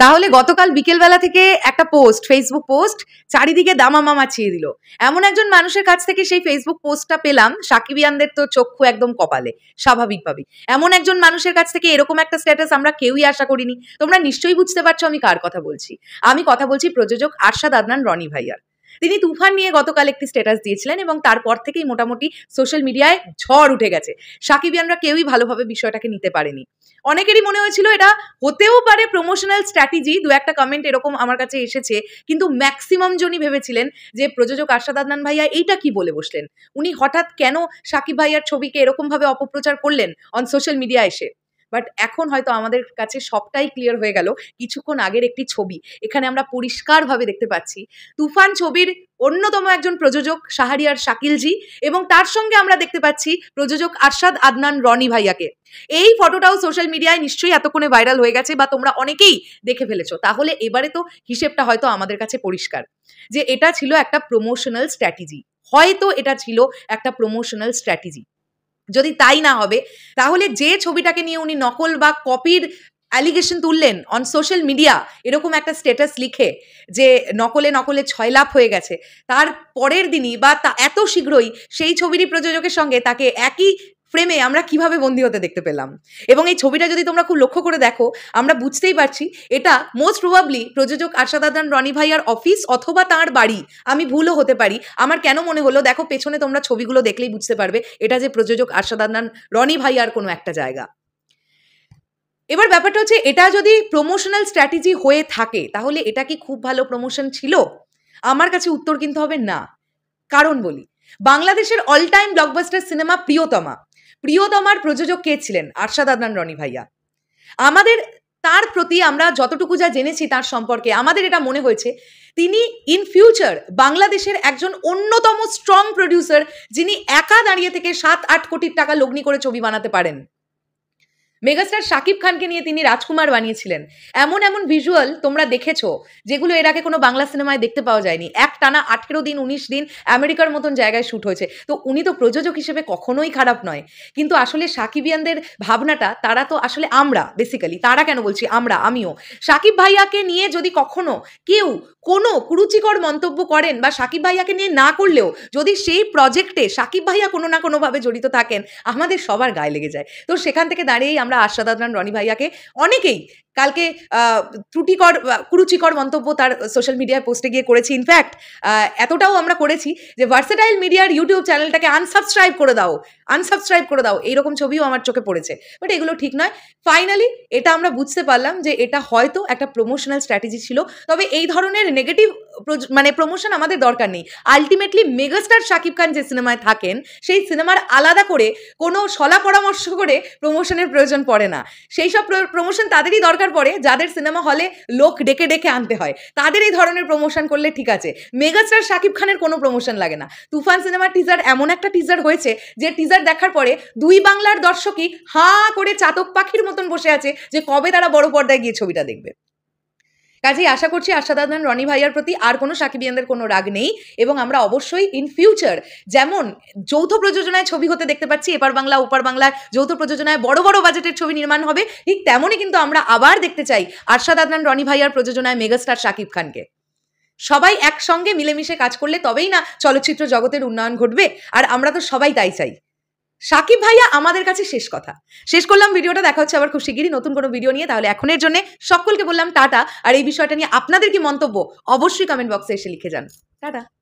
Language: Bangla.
তাহলে গতকাল বিকেলবেলা থেকে একটা পোস্ট ফেসবুক পোস্ট চারিদিকে দামা মামা ছিঁড়ে দিল এমন একজন মানুষের কাছ থেকে সেই ফেসবুক পোস্টটা পেলাম সাকিবিয়ানদের তো চক্ষু একদম কপালে স্বাভাবিকভাবেই এমন একজন মানুষের কাছ থেকে এরকম একটা স্ট্যাটাস আমরা কেউই আশা করিনি তোমরা নিশ্চয়ই বুঝতে পারছো আমি কার কথা বলছি আমি কথা বলছি প্রযোজক আরশাদ আদনান রনি ভাইয়ার তিনি তুফান নিয়ে গতকাল একটি স্ট্যাটাস দিয়েছিলেন এবং তারপর থেকেই মোটামুটি সোশ্যাল মিডিয়ায় ঝড় উঠে গেছে সাকিবিয়ানরা কেউই ভালোভাবে বিষয়টাকে নিতে পারেনি অনেকেরই মনে হয়েছিল এটা হতেও পারে প্রমোশনাল স্ট্র্যাটেজি দু একটা কমেন্ট এরকম আমার কাছে এসেছে কিন্তু ম্যাক্সিমাম জনই ভেবেছিলেন যে প্রযোজক আশাদ আদনান ভাইয়া এইটা কি বলে বসলেন উনি হঠাৎ কেন সাকিব ভাইয়ার ছবিকে এরকমভাবে অপপ্রচার করলেন অন সোশ্যাল মিডিয়া এসে বাট এখন হয়তো আমাদের কাছে সবটাই ক্লিয়ার হয়ে গেল কিছুক্ষণ আগের একটি ছবি এখানে আমরা পরিষ্কারভাবে দেখতে পাচ্ছি তুফান ছবির অন্যতম একজন প্রযোজক শাহারিয়ার শাকিলজি এবং তার সঙ্গে আমরা দেখতে পাচ্ছি প্রযোজক আরশাদ আদনান রনি ভাইয়াকে এই ফটোটাও সোশ্যাল মিডিয়ায় নিশ্চয়ই এতক্ষণে ভাইরাল হয়ে গেছে বা তোমরা অনেকেই দেখে ফেলেছো তাহলে এবারে তো হিসেবটা হয়তো আমাদের কাছে পরিষ্কার যে এটা ছিল একটা প্রমোশনাল স্ট্র্যাটেজি হয়তো এটা ছিল একটা প্রমোশনাল স্ট্র্যাটেজি যদি তাই না হবে তাহলে যে ছবিটাকে নিয়ে উনি নকল বা কপির অ্যালিগেশন তুললেন অন সোশ্যাল মিডিয়া এরকম একটা স্ট্যাটাস লিখে যে নকলে নকলে ছয় লাভ হয়ে গেছে তার পরের দিনই বা তা এত শীঘ্রই সেই ছবিরই প্রযোজকের সঙ্গে তাকে একই ফ্রেমে আমরা কিভাবে বন্দি হতে দেখতে পেলাম এবং এই ছবিটা যদি তোমরা খুব লক্ষ্য করে দেখো আমরা বুঝতেই পারছি এটা মোস্ট প্রবাবলি প্রযোজক আশাদ আদান রনি ভাইয়ার অফিস অথবা তার বাড়ি আমি ভুলও হতে পারি আমার কেন মনে হলো দেখো পেছনে তোমরা ছবিগুলো দেখলেই বুঝতে পারবে এটা যে প্রযোজক আশাদ আদান রনি ভাইয়ার কোনো একটা জায়গা এবার ব্যাপারটা হচ্ছে এটা যদি প্রমোশনাল স্ট্র্যাটেজি হয়ে থাকে তাহলে এটা কি খুব ভালো প্রমোশন ছিল আমার কাছে উত্তর কিন্তু হবে না কারণ বলি বাংলাদেশের অল টাইম ব্লকবাস্টার সিনেমা প্রিয়তমা প্রিয়তমার প্রযোজক কে ছিলেন আরশাদ আদনান রনি ভাইয়া আমাদের তার প্রতি আমরা যতটুকু যা জেনেছি তার সম্পর্কে আমাদের এটা মনে হয়েছে তিনি ইন ফিউচার বাংলাদেশের একজন অন্যতম স্ট্রং প্রডিউসার যিনি একা দাঁড়িয়ে থেকে সাত আট কোটি টাকা লগ্নি করে ছবি বানাতে পারেন মেগাস্টার শাকিব খানকে নিয়ে তিনি রাজকুমার বানিয়েছিলেন এমন এমন ভিজুয়াল তোমরা দেখেছো যেগুলো এর আগে কোনো বাংলা সিনেমায় দেখতে পাওয়া যায়নি এক টানা আঠেরো দিন উনিশ দিন আমেরিকার মতন জায়গায় শ্যুট হয়েছে তো উনি তো প্রযোজক হিসেবে কখনোই খারাপ নয় কিন্তু আসলে সাকিবিয়ানদের ভাবনাটা তারা তো আসলে আমরা বেসিক্যালি তারা কেন বলছি আমরা আমিও সাকিব ভাইয়াকে নিয়ে যদি কখনো কেউ কোনো কুরুচিকর মন্তব্য করেন বা সাকিব ভাইয়াকে নিয়ে না করলেও যদি সেই প্রজেক্টে সাকিব ভাইয়া কোনো না কোনোভাবে জড়িত থাকেন আমাদের সবার গায়ে লেগে যায় তো সেখান থেকে দাঁড়িয়েই আমরা আশাদাদান রনি ভাইয়াকে অনেকেই কালকে ত্রুটিকর কুরুচিকর মন্তব্য তার সোশ্যাল মিডিয়ায় পোস্টে গিয়ে করেছি ইনফ্যাক্ট এতটাও আমরা করেছি যে ভার্সেটাইল মিডিয়ার ইউটিউব চ্যানেলটাকে আনসাবস্ক্রাইব করে দাও আনসাবস্ক্রাইব করে দাও এইরকম ছবিও আমার চোখে পড়েছে বাট এগুলো ঠিক নয় ফাইনালি এটা আমরা বুঝতে পারলাম যে এটা হয়তো একটা প্রমোশনাল স্ট্র্যাটেজি ছিল তবে এই ধরনের নেগেটিভ মানে প্রমোশন আমাদের দরকার নেই আলটিমেটলি মেগাস্টার শাকিব খান যে সিনেমায় থাকেন সেই সিনেমার আলাদা করে কোনো সলা পরামর্শ করে প্রমোশনের প্রয়োজন পড়ে না সেই সব প্রমোশন তাদেরই দরকার পড়ে যাদের সিনেমা হলে লোক ডেকে ডেকে আনতে হয় তাদের এই ধরনের প্রমোশন করলে ঠিক আছে মেগাস্টার শাকিব খানের কোনো প্রমোশন লাগে না তুফান সিনেমার টিজার এমন একটা টিজার হয়েছে যে টিজার দেখার পরে দুই বাংলার দর্শকই হাঁ করে চাতক পাখির মতন বসে আছে যে কবে তারা বড় পর্দায় গিয়ে ছবিটা দেখবে কাজেই আশা করছি আশাদাদান রনি ভাইয়ার প্রতি আর কোনো সাকিবিয়ানদের কোনো রাগ নেই এবং আমরা অবশ্যই ইন ফিউচার যেমন যৌথ প্রযোজনায় ছবি হতে দেখতে পাচ্ছি এপার বাংলা ওপার বাংলার যৌথ প্রযোজনায় বড় বড় বাজেটের ছবি নির্মাণ হবে ঠিক তেমনই কিন্তু আমরা আবার দেখতে চাই আরশাদ আদনান রনি ভাইয়ার প্রযোজনায় মেগাস্টার শাকিব খানকে সবাই একসঙ্গে মিলেমিশে কাজ করলে তবেই না চলচ্চিত্র জগতের উন্নয়ন ঘটবে আর আমরা তো সবাই তাই চাই সাকিব ভাইয়া আমাদের কাছে শেষ কথা শেষ করলাম ভিডিওটা দেখা হচ্ছে আবার খুব শিগগিরই নতুন কোনো ভিডিও নিয়ে তাহলে এখনের জন্য সকলকে বললাম টাটা আর এই বিষয়টা নিয়ে আপনাদের কি মন্তব্য অবশ্যই কমেন্ট বক্সে এসে লিখে যান টাটা